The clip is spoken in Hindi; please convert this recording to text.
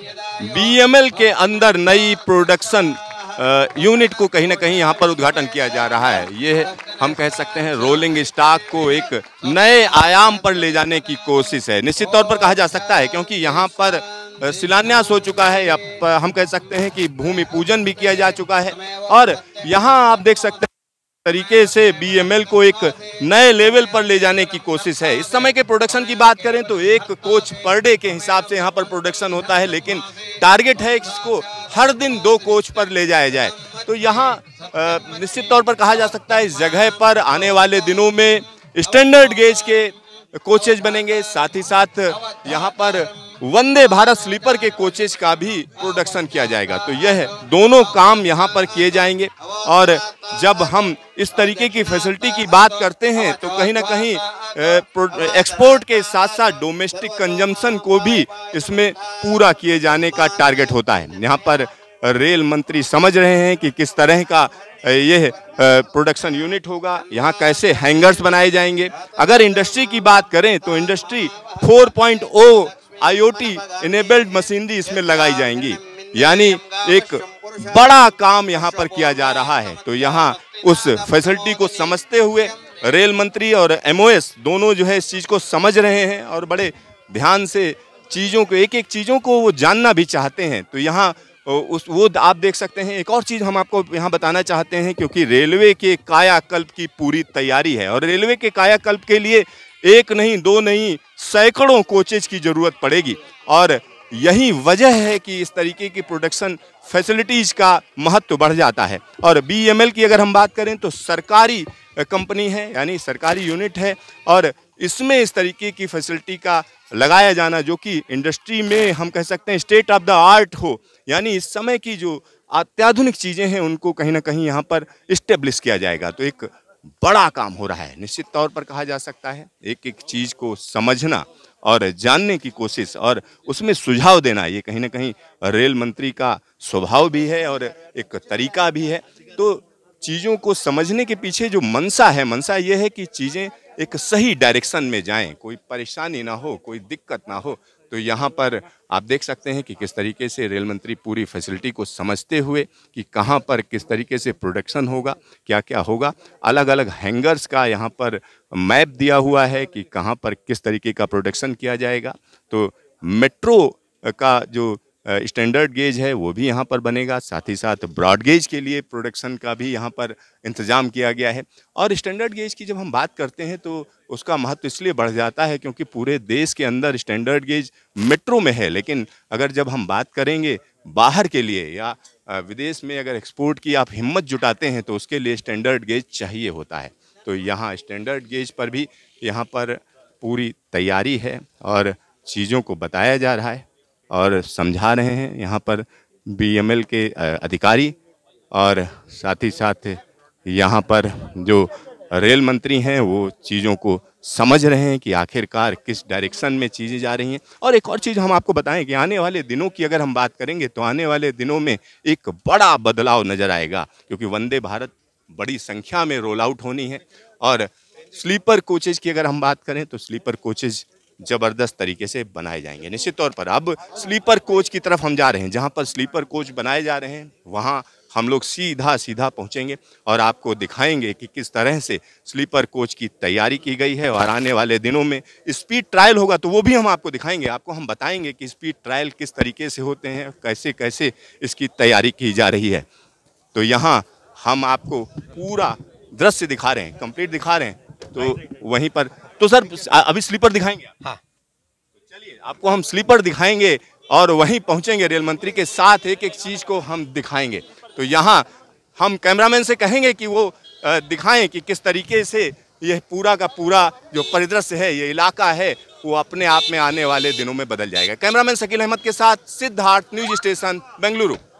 बीएमएल के अंदर नई प्रोडक्शन यूनिट को कहीं ना कहीं यहाँ पर उद्घाटन किया जा रहा है ये हम कह सकते हैं रोलिंग स्टॉक को एक नए आयाम पर ले जाने की कोशिश है निश्चित तौर पर कहा जा सकता है क्योंकि यहाँ पर शिलान्यास हो चुका है या हम कह सकते हैं कि भूमि पूजन भी किया जा चुका है और यहाँ आप देख सकते हैं तरीके से बीएमएल को एक नए लेवल पर ले जाने की कोशिश है इस समय के प्रोडक्शन की बात करें तो एक कोच पर डे के हिसाब से यहाँ पर प्रोडक्शन होता है लेकिन टारगेट है इसको हर दिन दो कोच पर ले जाया जाए तो यहाँ निश्चित तौर पर कहा जा सकता है इस जगह पर आने वाले दिनों में स्टैंडर्ड गेज के कोचेज बनेंगे साथ ही साथ यहाँ पर वंदे भारत स्लीपर के कोचेज का भी प्रोडक्शन किया जाएगा तो यह दोनों काम यहाँ पर किए जाएंगे और जब हम इस तरीके की फैसिलिटी की बात करते हैं तो कहीं ना कहीं एक्सपोर्ट के साथ साथ डोमेस्टिक कंजम्पशन को भी इसमें पूरा किए जाने का टारगेट होता है यहाँ पर रेल मंत्री समझ रहे हैं कि किस तरह का यह प्रोडक्शन यूनिट होगा यहाँ कैसे हैंगर्स बनाए जाएंगे अगर इंडस्ट्री की बात करें तो इंडस्ट्री 4.0 आईओटी इनेबल्ड मशीनरी इसमें लगाई जाएंगी यानी एक बड़ा काम यहाँ पर किया जा रहा है तो यहाँ उस फैसिलिटी को समझते हुए रेल मंत्री और एमओएस दोनों जो है इस चीज़ को समझ रहे हैं और बड़े ध्यान से चीज़ों को एक एक चीज़ों को वो जानना भी चाहते हैं तो यहाँ उस वो आप देख सकते हैं एक और चीज़ हम आपको यहाँ बताना चाहते हैं क्योंकि रेलवे के कायाकल्प की पूरी तैयारी है और रेलवे के कायाकल्प के लिए एक नहीं दो नहीं सैकड़ों कोचेज की ज़रूरत पड़ेगी और यही वजह है कि इस तरीके की प्रोडक्शन फैसिलिटीज़ का महत्व तो बढ़ जाता है और बीएमएल की अगर हम बात करें तो सरकारी कंपनी है यानी सरकारी यूनिट है और इसमें इस तरीके की फैसिलिटी का लगाया जाना जो कि इंडस्ट्री में हम कह सकते हैं स्टेट ऑफ द आर्ट हो यानी इस समय की जो अत्याधुनिक चीज़ें हैं उनको कहीं ना कहीं यहाँ पर इस्टेब्लिश किया जाएगा तो एक बड़ा काम हो रहा है निश्चित तौर पर कहा जा सकता है एक एक चीज़ को समझना और जानने की कोशिश और उसमें सुझाव देना ये कहीं ना कहीं रेल मंत्री का स्वभाव भी है और एक तरीका भी है तो चीज़ों को समझने के पीछे जो मनसा है मनसा ये है कि चीज़ें एक सही डायरेक्शन में जाएं कोई परेशानी ना हो कोई दिक्कत ना हो तो यहाँ पर आप देख सकते हैं कि किस तरीके से रेल मंत्री पूरी फैसिलिटी को समझते हुए कि कहाँ पर किस तरीके से प्रोडक्शन होगा क्या क्या होगा अलग अलग हैंगर्स का यहाँ पर मैप दिया हुआ है कि कहाँ पर किस तरीके का प्रोडक्शन किया जाएगा तो मेट्रो का जो स्टैंडर्ड गेज है वो भी यहाँ पर बनेगा साथ ही साथ ब्रॉड गेज के लिए प्रोडक्शन का भी यहाँ पर इंतज़ाम किया गया है और स्टैंडर्ड गेज की जब हम बात करते हैं तो उसका महत्व इसलिए बढ़ जाता है क्योंकि पूरे देश के अंदर स्टैंडर्ड गेज मेट्रो में है लेकिन अगर जब हम बात करेंगे बाहर के लिए या विदेश में अगर एक्सपोर्ट की आप हिम्मत जुटाते हैं तो उसके लिए स्टैंडर्ड गेज चाहिए होता है तो यहाँ स्टैंडर्ड गेज पर भी यहाँ पर पूरी तैयारी है और चीज़ों को बताया जा रहा है और समझा रहे हैं यहाँ पर बीएमएल के अधिकारी और साथ ही साथ यहाँ पर जो रेल मंत्री हैं वो चीज़ों को समझ रहे हैं कि आखिरकार किस डायरेक्शन में चीज़ें जा रही हैं और एक और चीज़ हम आपको बताएं कि आने वाले दिनों की अगर हम बात करेंगे तो आने वाले दिनों में एक बड़ा बदलाव नज़र आएगा क्योंकि वंदे भारत बड़ी संख्या में रोल आउट होनी है और स्लीपर कोचेज की अगर हम बात करें तो स्लीपर कोचेज ज़बरदस्त तरीके से बनाए जाएंगे निश्चित तौर पर अब स्लीपर कोच की तरफ हम जा रहे हैं जहाँ पर स्लीपर कोच बनाए जा रहे हैं वहाँ हम लोग सीधा सीधा पहुँचेंगे और आपको दिखाएंगे कि किस तरह से स्लीपर कोच की तैयारी की गई है और आने वाले दिनों में स्पीड ट्रायल होगा तो वो भी हम आपको दिखाएंगे आपको हम बताएंगे कि स्पीड ट्रायल किस तरीके से होते हैं कैसे कैसे इसकी तैयारी की जा रही है तो यहाँ हम आपको पूरा दृश्य दिखा रहे हैं कंप्लीट दिखा रहे हैं तो वहीं पर तो सर अभी स्लीपर दिखाएंगे हाँ तो चलिए आपको हम स्लीपर दिखाएंगे और वहीं पहुंचेंगे रेल मंत्री के साथ एक एक चीज को हम दिखाएंगे तो यहाँ हम कैमरामैन से कहेंगे कि वो दिखाएं कि किस तरीके से यह पूरा का पूरा जो परिदृश्य है ये इलाका है वो अपने आप में आने वाले दिनों में बदल जाएगा कैमरामैन शकील अहमद के साथ सिद्धार्थ न्यूज स्टेशन बेंगलुरु